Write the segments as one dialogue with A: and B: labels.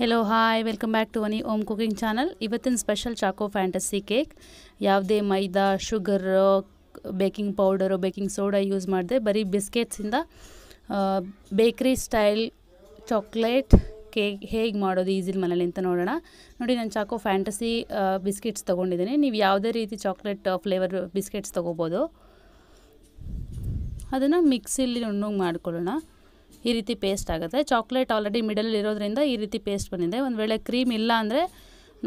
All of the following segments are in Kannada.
A: hello hi welcome back to Vani ಓಮ್ ಕುಕಿಂಗ್ ಚಾನಲ್ ಇವತ್ತಿನ ಸ್ಪೆಷಲ್ ಚಾಕೋ ಫ್ಯಾಂಟಸಿ ಕೇಕ್ ಯಾವುದೇ maida sugar baking powder baking soda use ಮಾಡಿದೆ ಬರೀ ಬಿಸ್ಕೆಟ್ಸಿಂದ ಬೇಕ್ರಿ ಸ್ಟೈಲ್ ಚಾಕ್ಲೇಟ್ ಕೇಕ್ ಹೇಗೆ ಮಾಡೋದು ಈಸಿಲಿ ಮನೇಲಿ ಅಂತ ನೋಡೋಣ ನೋಡಿ ನಾನು ಚಾಕೋ ಫ್ಯಾಂಟಸಿ ಬಿಸ್ಕೆಟ್ಸ್ ತೊಗೊಂಡಿದ್ದೀನಿ ನೀವು ಯಾವುದೇ ರೀತಿ ಚಾಕ್ಲೇಟ್ ಫ್ಲೇವರ್ ಬಿಸ್ಕೆಟ್ಸ್ ತೊಗೋಬೋದು ಅದನ್ನು ಮಿಕ್ಸಿಲಿ ನುಣ್ಣಗೆ ಮಾಡ್ಕೊಳ್ಳೋಣ ಈ ರೀತಿ ಪೇಸ್ಟ್ ಆಗುತ್ತೆ ಚಾಕ್ಲೇಟ್ ಆಲ್ರೆಡಿ ಮಿಡಲ್ ಇರೋದ್ರಿಂದ ಈ ರೀತಿ ಪೇಸ್ಟ್ ಬಂದಿದೆ ಒಂದು ವೇಳೆ ಕ್ರೀಮ್ ಇಲ್ಲ ಅಂದರೆ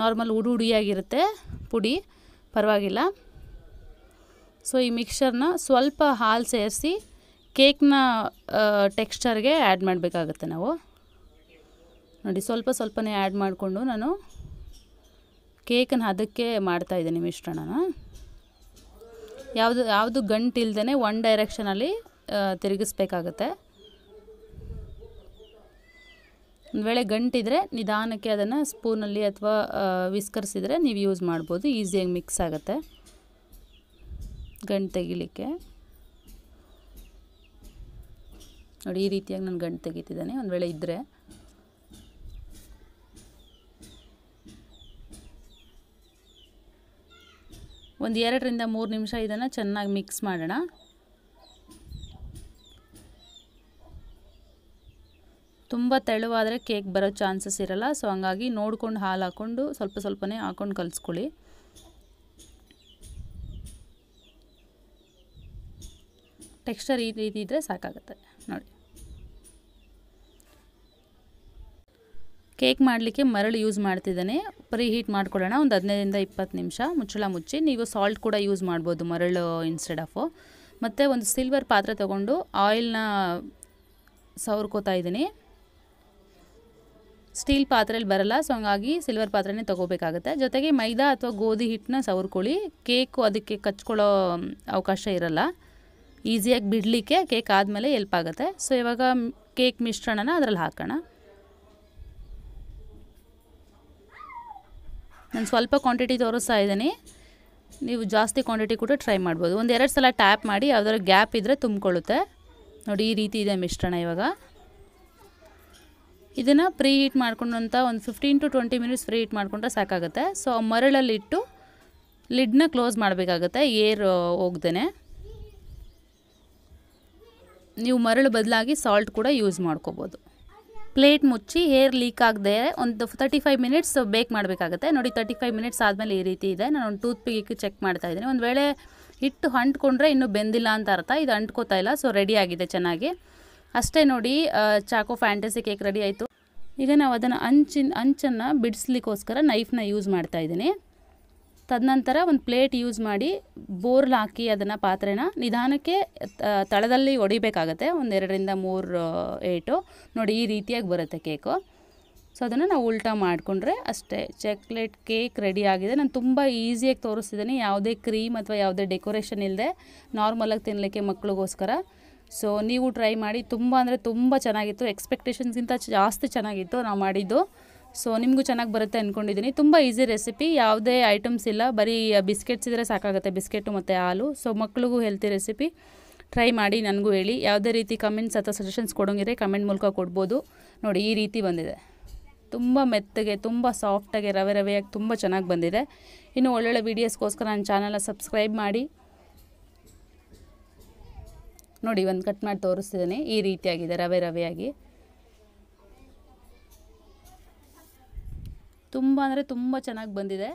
A: ನಾರ್ಮಲ್ ಉಡು ಉಡಿಯಾಗಿರುತ್ತೆ ಪುಡಿ ಪರವಾಗಿಲ್ಲ ಸೊ ಈ ಮಿಕ್ಸರ್ನ ಸ್ವಲ್ಪ ಹಾಲು ಸೇರಿಸಿ ಕೇಕ್ನ ಟೆಕ್ಸ್ಚರ್ಗೆ ಆ್ಯಡ್ ಮಾಡಬೇಕಾಗತ್ತೆ ನಾವು ನೋಡಿ ಸ್ವಲ್ಪ ಸ್ವಲ್ಪನೇ ಆ್ಯಡ್ ಮಾಡಿಕೊಂಡು ನಾನು ಕೇಕನ್ನು ಅದಕ್ಕೆ ಮಾಡ್ತಾಯಿದ್ದೀನಿ ಮಿಶ್ರಣನ ಯಾವುದು ಯಾವುದು ಗಂಟಿಲ್ದೇ ಒನ್ ಡೈರೆಕ್ಷನಲ್ಲಿ ತಿರುಗಿಸ್ಬೇಕಾಗತ್ತೆ ಒಂದು ವೇಳೆ ಗಂಟಿದ್ರೆ ನಿಧಾನಕ್ಕೆ ಅದನ್ನು ಸ್ಪೂನಲ್ಲಿ ಅಥವಾ ವಿಸ್ಕರಿಸಿದರೆ ನೀವು ಯೂಸ್ ಮಾಡ್ಬೋದು ಈಸಿಯಾಗಿ ಮಿಕ್ಸ್ ಆಗುತ್ತೆ ಗಂಟು ತೆಗಿಲಿಕ್ಕೆ ನೋಡಿ ಈ ರೀತಿಯಾಗಿ ನಾನು ಗಂಟು ತೆಗಿತಿದ್ದಾನೆ ಒಂದು ವೇಳೆ ಇದ್ದರೆ ಒಂದು ಎರಡರಿಂದ ಮೂರು ನಿಮಿಷ ಇದನ್ನು ಚೆನ್ನಾಗಿ ಮಿಕ್ಸ್ ಮಾಡೋಣ ತುಂಬ ತೆಳುವಾದರೆ ಕೇಕ್ ಬರೋ ಚಾನ್ಸಸ್ ಇರಲ್ಲ ಸೊ ಹಂಗಾಗಿ ನೋಡ್ಕೊಂಡು ಹಾಲು ಹಾಕ್ಕೊಂಡು ಸ್ವಲ್ಪ ಸ್ವಲ್ಪನೇ ಹಾಕ್ಕೊಂಡು ಕಲಿಸ್ಕೊಳ್ಳಿ ಟೆಕ್ಸ್ಚರ್ ಈ ರೀತಿ ಇದ್ದರೆ ಸಾಕಾಗುತ್ತೆ ನೋಡಿ ಕೇಕ್ ಮಾಡಲಿಕ್ಕೆ ಮರಳು ಯೂಸ್ ಮಾಡ್ತಿದ್ದಾನೆ ಪ್ರೀ ಹೀಟ್ ಮಾಡ್ಕೊಳ್ಳೋಣ ಒಂದು ಹದಿನೈದರಿಂದ ಇಪ್ಪತ್ತು ನಿಮಿಷ ಮುಚ್ಚಳ ಮುಚ್ಚಿ ನೀವು ಸಾಲ್ಟ್ ಕೂಡ ಯೂಸ್ ಮಾಡ್ಬೋದು ಮರಳು ಇನ್ಸ್ಟೆಡ್ ಆಫು ಮತ್ತು ಒಂದು ಸಿಲ್ವರ್ ಪಾತ್ರೆ ತೊಗೊಂಡು ಆಯಿಲ್ನ ಸವರ್ಕೋತಾ ಇದ್ದೀನಿ ಸ್ಟೀಲ್ ಪಾತ್ರೆಯಲ್ಲಿ ಬರಲ್ಲ ಸೊ ಹಂಗಾಗಿ ಸಿಲ್ವರ್ ಪಾತ್ರೆನೇ ತೊಗೋಬೇಕಾಗುತ್ತೆ ಜೊತೆಗೆ ಮೈದಾ ಅಥವಾ ಗೋಧಿ ಹಿಟ್ಟನ್ನ ಸವರ್ಕೊಳ್ಳಿ ಕೇಕು ಅದಕ್ಕೆ ಕಚ್ಕೊಳ್ಳೋ ಅವಕಾಶ ಇರಲ್ಲ ಈಸಿಯಾಗಿ ಬಿಡಲಿಕ್ಕೆ ಕೇಕ್ ಆದಮೇಲೆ ಎಲ್ಪ್ ಆಗುತ್ತೆ ಸೊ ಇವಾಗ ಕೇಕ್ ಮಿಶ್ರಣನ ಅದರಲ್ಲಿ ಹಾಕೋಣ ನಾನು ಸ್ವಲ್ಪ ಕ್ವಾಂಟಿಟಿ ತೋರಿಸ್ತಾ ಇದ್ದೀನಿ ನೀವು ಜಾಸ್ತಿ ಕ್ವಾಂಟಿಟಿ ಕೂಡ ಟ್ರೈ ಮಾಡ್ಬೋದು ಒಂದು ಎರಡು ಸಲ ಟ್ಯಾಪ್ ಮಾಡಿ ಯಾವ್ದಾದ್ರು ಗ್ಯಾಪ್ ಇದ್ದರೆ ತುಂಬಿಕೊಳ್ಳುತ್ತೆ ನೋಡಿ ಈ ರೀತಿ ಇದೆ ಮಿಶ್ರಣ ಇವಾಗ ಇದನ್ನು ಪ್ರೀ ಹೀಟ್ ಮಾಡ್ಕೊಂಡಂಥ ಒಂದು fifteen to twenty minutes preheat ಮಾಡಿಕೊಂಡ್ರೆ ಸಾಕಾಗುತ್ತೆ ಸೊ ಮರಳಲ್ಲಿಟ್ಟು ಲಿಡ್ನ ಕ್ಲೋಸ್ ಮಾಡಬೇಕಾಗುತ್ತೆ ಏರ್ ಹೋಗ್ದೇ ನೀವು ಮರಳು ಬದಲಾಗಿ ಸಾಲ್ಟ್ ಕೂಡ ಯೂಸ್ ಮಾಡ್ಕೋಬೋದು ಪ್ಲೇಟ್ ಮುಚ್ಚಿ ಏರ್ ಲೀಕ್ ಆಗದೆ ಒಂದು ತರ್ಟಿ ಫೈವ್ ಮಿನಿಟ್ಸ್ ಬೇಕ್ ಮಾಡಬೇಕಾಗುತ್ತೆ ನೋಡಿ ತರ್ಟಿ ಫೈವ್ ಮಿನಿಟ್ಸ್ ಆದಮೇಲೆ ಈ ರೀತಿ ಇದೆ ನಾನು ಒಂದು ಟೂತ್ ಪಿಕ್ ಚೆಕ್ ಮಾಡ್ತಾ ಇದ್ದೀನಿ ಒಂದು ವೇಳೆ ಹಿಟ್ಟು ಅಂಟ್ಕೊಂಡ್ರೆ ಇನ್ನೂ ಬೆಂದಿಲ್ಲ ಅಂತ ಅರ್ಥ ಇದು ಅಂಟ್ಕೋತಾ ಇಲ್ಲ ಸೊ ರೆಡಿ ಆಗಿದೆ ಚೆನ್ನಾಗಿ ಅಷ್ಟೇ ನೋಡಿ ಚಾಕೋ ಫ್ಯಾಂಟಸಿ ಕೇಕ್ ರೆಡಿ ಆಯಿತು ಈಗ ನಾವು ಅದನ್ನು ಅಂಚಿನ ಅಂಚನ್ನು ಬಿಡಿಸ್ಲಿಕ್ಕೋಸ್ಕರ ನೈಫ್ನ ಯೂಸ್ ಮಾಡ್ತಾ ಇದ್ದೀನಿ ತದನಂತರ ಒಂದು ಪ್ಲೇಟ್ ಯೂಸ್ ಮಾಡಿ ಬೋರ್ಲ್ ಹಾಕಿ ಅದನ್ನು ಪಾತ್ರೆನ ನಿಧಾನಕ್ಕೆ ತಳದಲ್ಲಿ ಒಡಿಬೇಕಾಗತ್ತೆ ಒಂದೆರಡರಿಂದ ಮೂರು ಏಟು ನೋಡಿ ಈ ರೀತಿಯಾಗಿ ಬರುತ್ತೆ ಕೇಕು ಸೊ ಅದನ್ನು ನಾವು ಉಲ್ಟಾ ಮಾಡಿಕೊಂಡ್ರೆ ಅಷ್ಟೇ ಚಾಕ್ಲೇಟ್ ಕೇಕ್ ರೆಡಿ ಆಗಿದೆ ನಾನು ತುಂಬ ಈಸಿಯಾಗಿ ತೋರಿಸ್ತಿದ್ದೀನಿ ಯಾವುದೇ ಕ್ರೀಮ್ ಅಥವಾ ಯಾವುದೇ ಡೆಕೋರೇಷನ್ ಇಲ್ಲದೆ ನಾರ್ಮಲಾಗಿ ತಿನ್ನಲಿಕ್ಕೆ ಮಕ್ಕಳಿಗೋಸ್ಕರ ಸೊ ನೀವು ಟ್ರೈ ಮಾಡಿ ತುಂಬ ಅಂದರೆ ತುಂಬ ಚೆನ್ನಾಗಿತ್ತು ಎಕ್ಸ್ಪೆಕ್ಟೇಷನ್ಸ್ಗಿಂತ ಜಾಸ್ತಿ ಚೆನ್ನಾಗಿತ್ತು ನಾವು ಮಾಡಿದ್ದು ಸೊ ನಿಮಗೂ ಚೆನ್ನಾಗಿ ಬರುತ್ತೆ ಅಂದ್ಕೊಂಡಿದ್ದೀನಿ ತುಂಬ ಈಸಿ ರೆಸಿಪಿ ಯಾವುದೇ ಐಟಮ್ಸ್ ಇಲ್ಲ ಬರೀ ಬಿಸ್ಕೆಟ್ಸ್ ಇದ್ದರೆ ಸಾಕಾಗುತ್ತೆ ಬಿಸ್ಕೆಟು ಮತ್ತು ಹಾಲು ಸೊ ಮಕ್ಳಿಗೂ ಹೆಲ್ತಿ ರೆಸಿಪಿ ಟ್ರೈ ಮಾಡಿ ನನಗೂ ಹೇಳಿ ಯಾವುದೇ ರೀತಿ ಕಮೆಂಟ್ಸ್ ಅಥವಾ ಸಜೆಷನ್ಸ್ ಕೊಡೋಂಗಿದ್ರೆ ಕಮೆಂಟ್ ಮೂಲಕ ಕೊಡ್ಬೋದು ನೋಡಿ ಈ ರೀತಿ ಬಂದಿದೆ ತುಂಬ ಮೆತ್ತಗೆ ತುಂಬ ಸಾಫ್ಟಾಗಿ ರವೆ ರವೆಯಾಗಿ ತುಂಬ ಚೆನ್ನಾಗಿ ಬಂದಿದೆ ಇನ್ನು ಒಳ್ಳೊಳ್ಳೆ ವೀಡಿಯೋಸ್ಗೋಸ್ಕರ ನನ್ನ ಚಾನಲ್ನ ಸಬ್ಸ್ಕ್ರೈಬ್ ಮಾಡಿ ನೋಡಿ ಒಂದು ಕಟ್ ಮಾಡಿ ತೋರಿಸ್ತಿದ್ದೇನೆ ಈ ರೀತಿಯಾಗಿದೆ ರವೆ ರವೆಯಾಗಿ ತುಂಬ ಅಂದರೆ ತುಂಬ ಚೆನ್ನಾಗಿ ಬಂದಿದೆ